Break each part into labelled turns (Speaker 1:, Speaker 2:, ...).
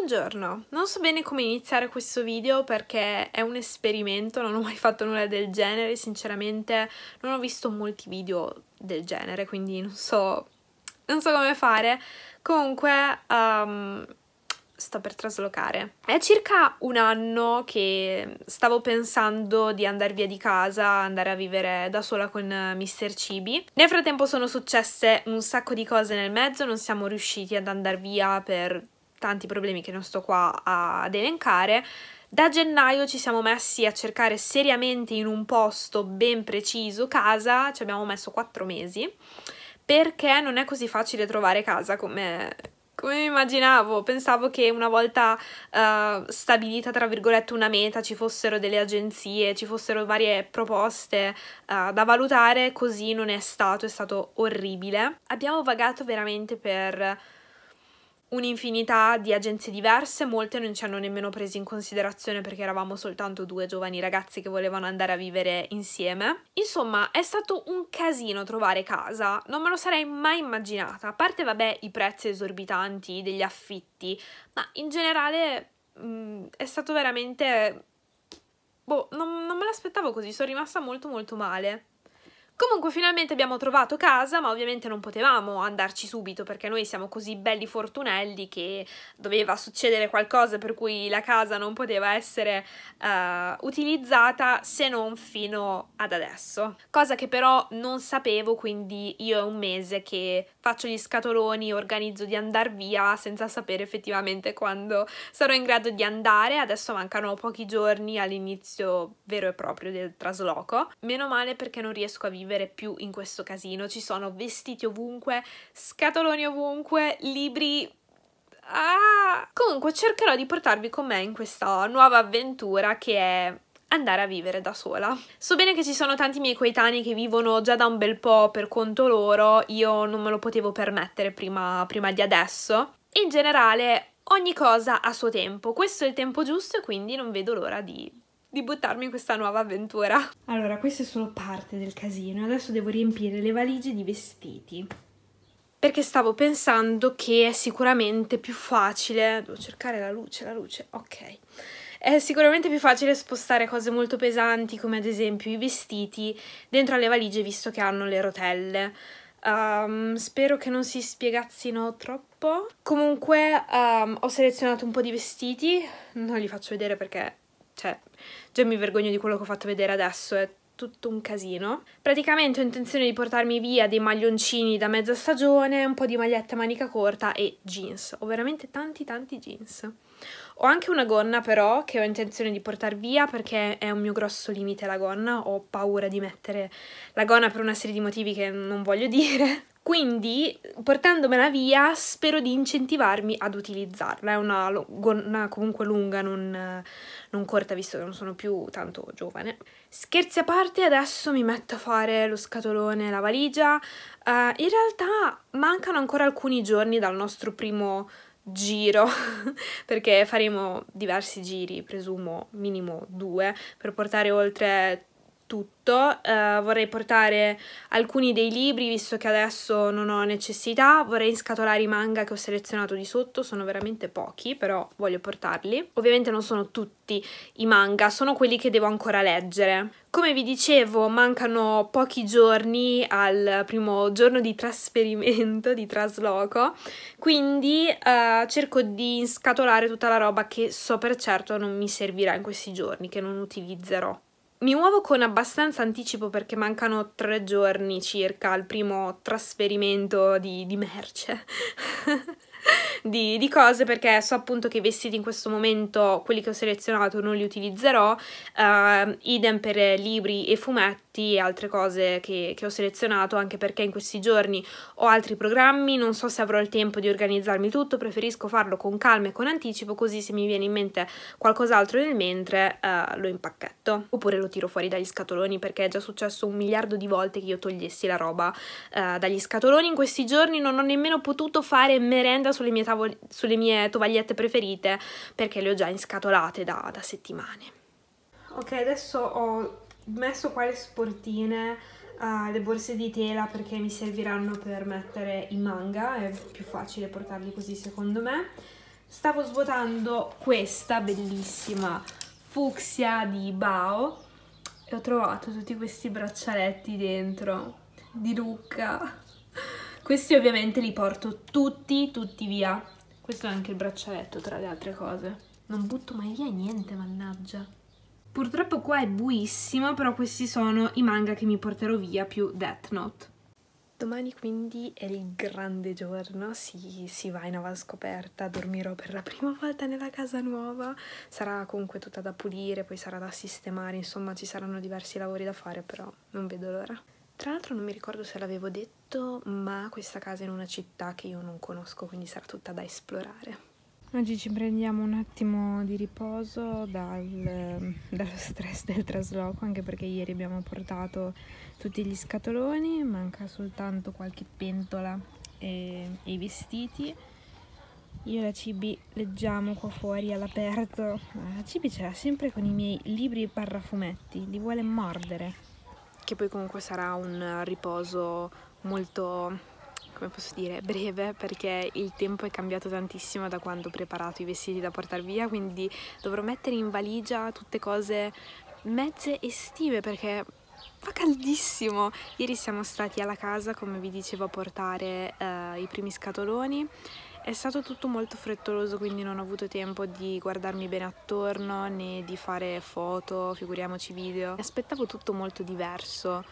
Speaker 1: Buongiorno, non so bene come iniziare questo video perché è un esperimento, non ho mai fatto nulla del genere, sinceramente non ho visto molti video del genere, quindi non so, non so come fare. Comunque, um, sto per traslocare. È circa un anno che stavo pensando di andare via di casa, andare a vivere da sola con Mr. Cibi. Nel frattempo sono successe un sacco di cose nel mezzo, non siamo riusciti ad andare via per tanti problemi che non sto qua ad elencare. Da gennaio ci siamo messi a cercare seriamente in un posto ben preciso casa, ci abbiamo messo quattro mesi, perché non è così facile trovare casa come, come immaginavo, pensavo che una volta uh, stabilita tra virgolette una meta ci fossero delle agenzie, ci fossero varie proposte uh, da valutare, così non è stato, è stato orribile. Abbiamo vagato veramente per un'infinità di agenzie diverse, molte non ci hanno nemmeno presi in considerazione perché eravamo soltanto due giovani ragazzi che volevano andare a vivere insieme. Insomma, è stato un casino trovare casa, non me lo sarei mai immaginata, a parte vabbè i prezzi esorbitanti degli affitti, ma in generale mh, mm, è stato veramente... Boh, non, non me l'aspettavo così, sono rimasta molto molto male. Comunque finalmente abbiamo trovato casa, ma ovviamente non potevamo andarci subito perché noi siamo così belli fortunelli che doveva succedere qualcosa per cui la casa non poteva essere uh, utilizzata se non fino ad adesso. Cosa che però non sapevo, quindi io è un mese che faccio gli scatoloni, organizzo di andare via senza sapere effettivamente quando sarò in grado di andare. Adesso mancano pochi giorni all'inizio vero e proprio del trasloco. Meno male perché non riesco a vivere vivere più in questo casino. Ci sono vestiti ovunque, scatoloni ovunque, libri Ah! Comunque cercherò di portarvi con me in questa nuova avventura che è andare a vivere da sola. So bene che ci sono tanti miei coetanei che vivono già da un bel po' per conto loro, io non me lo potevo permettere prima, prima di adesso. In generale ogni cosa a suo tempo, questo è il tempo giusto e quindi non vedo l'ora di di buttarmi in questa nuova avventura. Allora, questa è solo parte del casino, adesso devo riempire le valigie di vestiti. Perché stavo pensando che è sicuramente più facile... Devo cercare la luce, la luce, ok. È sicuramente più facile spostare cose molto pesanti, come ad esempio i vestiti, dentro alle valigie, visto che hanno le rotelle. Um, spero che non si spiegassino troppo. Comunque um, ho selezionato un po' di vestiti, non li faccio vedere perché cioè, già mi vergogno di quello che ho fatto vedere adesso, è tutto un casino. Praticamente ho intenzione di portarmi via dei maglioncini da mezza stagione, un po' di maglietta manica corta e jeans. Ho veramente tanti tanti jeans. Ho anche una gonna però che ho intenzione di portare via perché è un mio grosso limite la gonna, ho paura di mettere la gonna per una serie di motivi che non voglio dire. Quindi, portandomela via, spero di incentivarmi ad utilizzarla. È una, una comunque lunga, non, non corta, visto che non sono più tanto giovane. Scherzi a parte, adesso mi metto a fare lo scatolone, la valigia. Uh, in realtà mancano ancora alcuni giorni dal nostro primo giro perché faremo diversi giri presumo minimo due per portare oltre tutto, eh, vorrei portare alcuni dei libri visto che adesso non ho necessità, vorrei scatolare i manga che ho selezionato di sotto, sono veramente pochi però voglio portarli. Ovviamente non sono tutti i manga, sono quelli che devo ancora leggere. Come vi dicevo mancano pochi giorni al primo giorno di trasferimento, di trasloco, quindi eh, cerco di scatolare tutta la roba che so per certo non mi servirà in questi giorni, che non utilizzerò. Mi muovo con abbastanza anticipo perché mancano tre giorni circa al primo trasferimento di, di merce. Di, di, cose perché so appunto che i vestiti in questo momento, quelli che ho selezionato, non li utilizzerò, uh, idem per libri e fumetti progetti e altre cose che, che ho selezionato anche perché in questi giorni ho altri programmi, non so se avrò il tempo di organizzarmi tutto, preferisco farlo con calma e con anticipo così se mi viene in mente qualcos'altro nel mentre eh, lo impacchetto oppure lo tiro fuori dagli scatoloni perché è già successo un miliardo di volte che io togliessi la roba eh, dagli scatoloni. In questi giorni non ho nemmeno potuto fare merenda sulle mie, sulle mie tovagliette preferite perché le ho già inscatolate da, da settimane. Ok, adesso ho messo qua le sportine, uh, le borse di tela perché mi serviranno per mettere i manga, è più facile portarli così secondo me. Stavo svuotando questa bellissima fucsia di Bao e ho trovato tutti questi braccialetti dentro di Luca. Questi ovviamente li porto tutti, tutti via. Questo è anche il braccialetto tra le altre cose. Non butto mai via niente, mannaggia. Purtroppo qua è buissimo, però questi sono i manga che mi porterò via più Death Note. Domani quindi è il grande giorno, si, si va in avanscoperta, dormirò per la prima volta nella casa nuova, sarà comunque tutta da pulire, poi sarà da sistemare, insomma ci saranno diversi lavori da fare, però non vedo l'ora. Tra l'altro non mi ricordo se l'avevo detto, ma questa casa è in una città che io non conosco, quindi sarà tutta da esplorare. Oggi ci prendiamo un attimo di riposo dal, ehm, dallo stress del trasloco, anche perché ieri abbiamo portato tutti gli scatoloni, manca soltanto qualche pentola e, e i vestiti. Io e la Cibi leggiamo qua fuori all'aperto. La Cibi ce l'ha sempre con i miei libri parrafumetti, li vuole mordere. Che poi comunque sarà un riposo molto come posso dire, breve perché il tempo è cambiato tantissimo da quando ho preparato i vestiti da portare via, quindi dovrò mettere in valigia tutte cose mezze estive perché fa caldissimo. Ieri siamo stati alla casa, come vi dicevo, a portare eh, i primi scatoloni. È stato tutto molto frettoloso, quindi non ho avuto tempo di guardarmi bene attorno né di fare foto, figuriamoci video. Aspettavo tutto molto diverso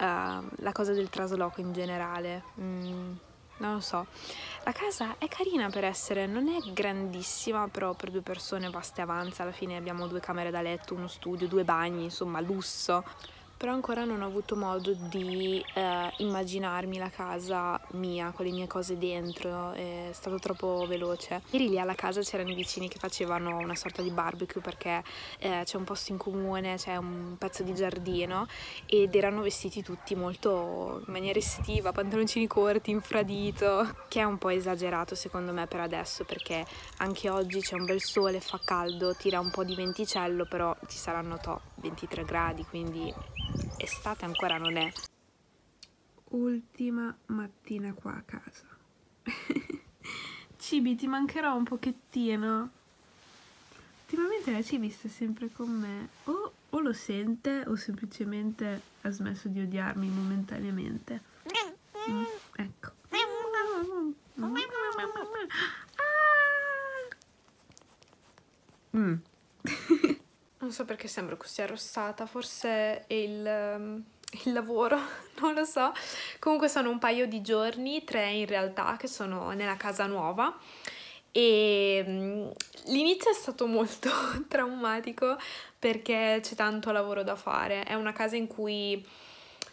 Speaker 1: uh, la cosa del trasloco in generale. Mm, non lo so. La casa è carina per essere, non è grandissima, però per due persone basta e avanza. Alla fine abbiamo due camere da letto, uno studio, due bagni, insomma, lusso però ancora non ho avuto modo di eh, immaginarmi la casa mia con le mie cose dentro, è stato troppo veloce. Ieri lì alla casa c'erano i vicini che facevano una sorta di barbecue perché eh, c'è un posto in comune, c'è un pezzo di giardino ed erano vestiti tutti molto in maniera estiva, pantaloncini corti, infradito, che è un po' esagerato secondo me per adesso perché anche oggi c'è un bel sole, fa caldo, tira un po' di venticello, però ci saranno top. 23 gradi, quindi estate ancora non è. Ultima mattina qua a casa. Cibi, ti mancherò un pochettino. Ultimamente la Cibi sta sempre con me. O, o lo sente o semplicemente ha smesso di odiarmi momentaneamente. Mm, ecco. Mm. mm. mm. Non so perché sembro così arrossata, forse è il, ehm, il, lavoro, non lo so. Comunque sono un paio di giorni, tre in realtà, che sono nella casa nuova e mm, l'inizio è stato molto traumatico perché c'è tanto lavoro da fare. È una casa in cui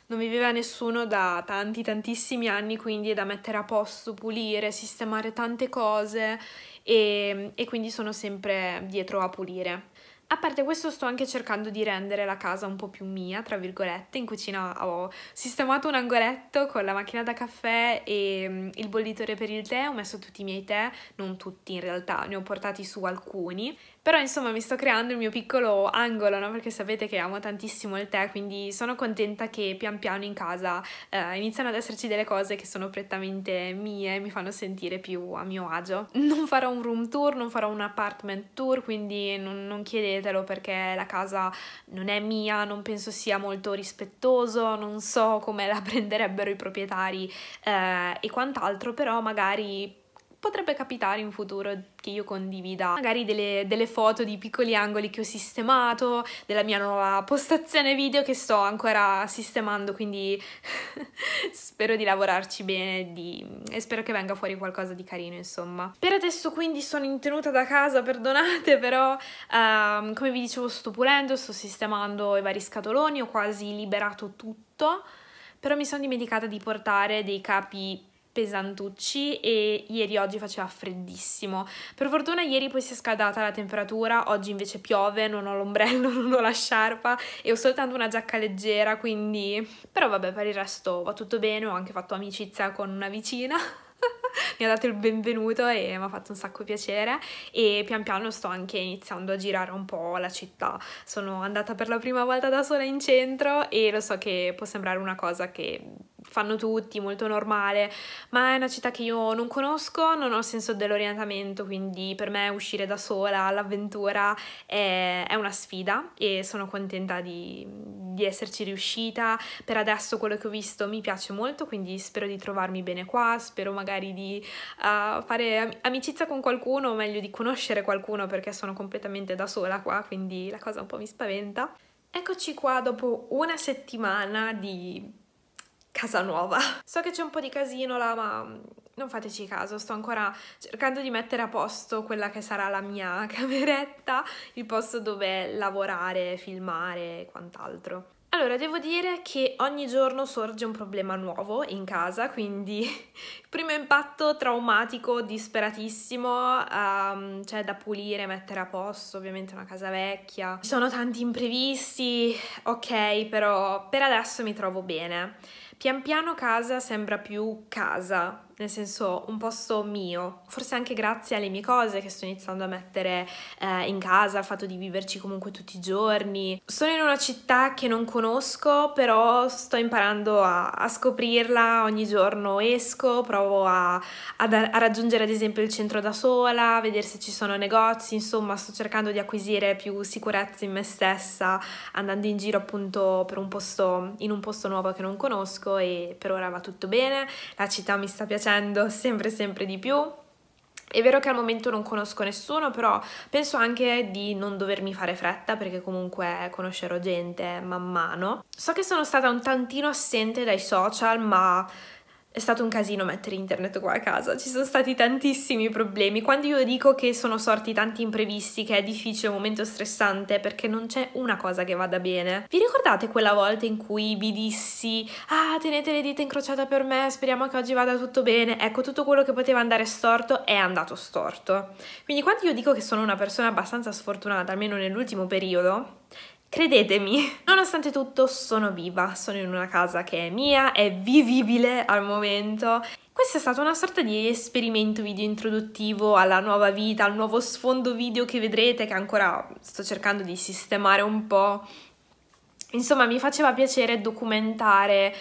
Speaker 1: non viveva nessuno da tanti tantissimi anni, quindi è da mettere a posto, pulire, sistemare tante cose e, mm, e quindi sono sempre dietro a pulire a parte questo sto anche cercando di rendere la casa un po' più mia, tra virgolette, in cucina ho sistemato un angoletto con la macchina da caffè e mm, il bollitore per il tè, ho messo tutti i miei tè, non tutti in realtà, ne ho portati su alcuni, però insomma mi sto creando il mio piccolo angolo, no? perché sapete che amo tantissimo il tè, quindi sono contenta che pian piano in casa eh, iniziano ad esserci delle cose che sono prettamente mie, e mi fanno sentire più a mio agio. Non farò un room tour, non farò un apartment tour, quindi non, non chiedetelo perché la casa non è mia, non penso sia molto rispettoso, non so come la prenderebbero i proprietari eh, e quant'altro, però magari potrebbe capitare in futuro che io condivida magari delle, delle, foto di piccoli angoli che ho sistemato, della mia nuova postazione video che sto ancora sistemando, quindi spero di lavorarci bene di... e spero che venga fuori qualcosa di carino, insomma. Per adesso quindi sono intenuta da casa, perdonate, però ehm, come vi dicevo sto pulendo, sto sistemando i vari scatoloni, ho quasi liberato tutto, però mi sono dimenticata di portare dei capi pesantucci e ieri oggi faceva freddissimo. Per fortuna ieri poi si è scaldata la temperatura, oggi invece piove, non ho l'ombrello, non ho la sciarpa e ho soltanto una giacca leggera, quindi però vabbè, per il resto va tutto bene, ho anche fatto amicizia con una vicina. mi ha dato il benvenuto e mi ha fatto un sacco piacere e pian piano sto anche iniziando a girare un po' la città. Sono andata per la prima volta da sola in centro e lo so che può sembrare una cosa che fanno tutti, molto normale, ma è una città che io non conosco, non ho senso dell'orientamento, quindi per me uscire da sola all'avventura è, è, una sfida e sono contenta di, di, esserci riuscita. Per adesso quello che ho visto mi piace molto, quindi spero di trovarmi bene qua, spero magari di uh, fare amicizia con qualcuno, o meglio di conoscere qualcuno perché sono completamente da sola qua, quindi la cosa un po' mi spaventa. Eccoci qua dopo una settimana di casa nuova. So che c'è un po' di casino là, ma mm, non fateci caso, sto ancora cercando di mettere a posto quella che sarà la mia cameretta, il posto dove lavorare, filmare e quant'altro. Allora, devo dire che ogni giorno sorge un problema nuovo in casa, quindi il primo impatto traumatico, disperatissimo, um, c'è da pulire, mettere a posto, ovviamente una casa vecchia. Ci sono tanti imprevisti, ok, però per adesso mi trovo bene. Pian piano casa sembra più casa, nel senso un posto mio, forse anche grazie alle mie cose che sto iniziando a mettere eh, in casa, al fatto di viverci comunque tutti i giorni. Sono in una città che non conosco, però sto imparando a, a scoprirla, ogni giorno esco, provo a, a, a raggiungere ad esempio il centro da sola, a vedere se ci sono negozi, insomma sto cercando di acquisire più sicurezza in me stessa andando in giro appunto per un posto, in un posto nuovo che non conosco e per ora va tutto bene, la città mi sta piacendo piacendo sempre sempre di più. È vero che al momento non conosco nessuno, però penso anche di non dovermi fare fretta perché comunque conoscerò gente man mano. So che sono stata un tantino assente dai social, ma è stato un casino mettere internet qua a casa, ci sono stati tantissimi problemi. Quando io dico che sono sorti tanti imprevisti, che è difficile, un momento stressante, perché non c'è una cosa che vada bene. Vi ricordate quella volta in cui vi dissi «Ah, tenete le dita incrociate per me, speriamo che oggi vada tutto bene». Ecco, tutto quello che poteva andare storto è andato storto. Quindi quando io dico che sono una persona abbastanza sfortunata, almeno nell'ultimo periodo, Credetemi, nonostante tutto sono viva, sono in una casa che è mia, è vivibile al momento. Questa è stata una sorta di esperimento video introduttivo alla nuova vita, al nuovo sfondo video che vedrete che ancora sto cercando di sistemare un po'. Insomma, mi faceva piacere documentare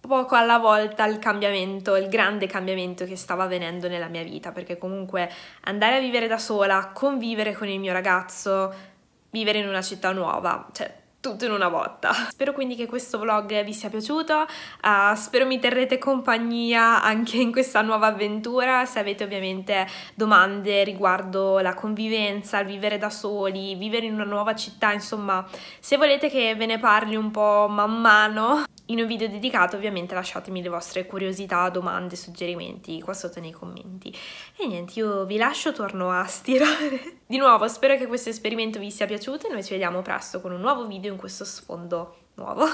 Speaker 1: poco alla volta il cambiamento, il grande cambiamento che stava avvenendo nella mia vita, perché comunque andare a vivere da sola, convivere con il mio ragazzo, vivere in una città nuova, cioè tutto in una botta. Spero quindi che questo vlog vi sia piaciuto, uh, spero mi terrete compagnia anche in questa nuova avventura, se avete ovviamente domande riguardo la convivenza, il vivere da soli, vivere in una nuova città, insomma, se volete che ve ne parli un po' man mano, in un video dedicato ovviamente lasciatemi le vostre curiosità, domande, suggerimenti qua sotto nei commenti. E niente, io vi lascio, torno a stirare. Di nuovo, spero che questo esperimento vi sia piaciuto e noi ci vediamo presto con un nuovo video in questo sfondo nuovo.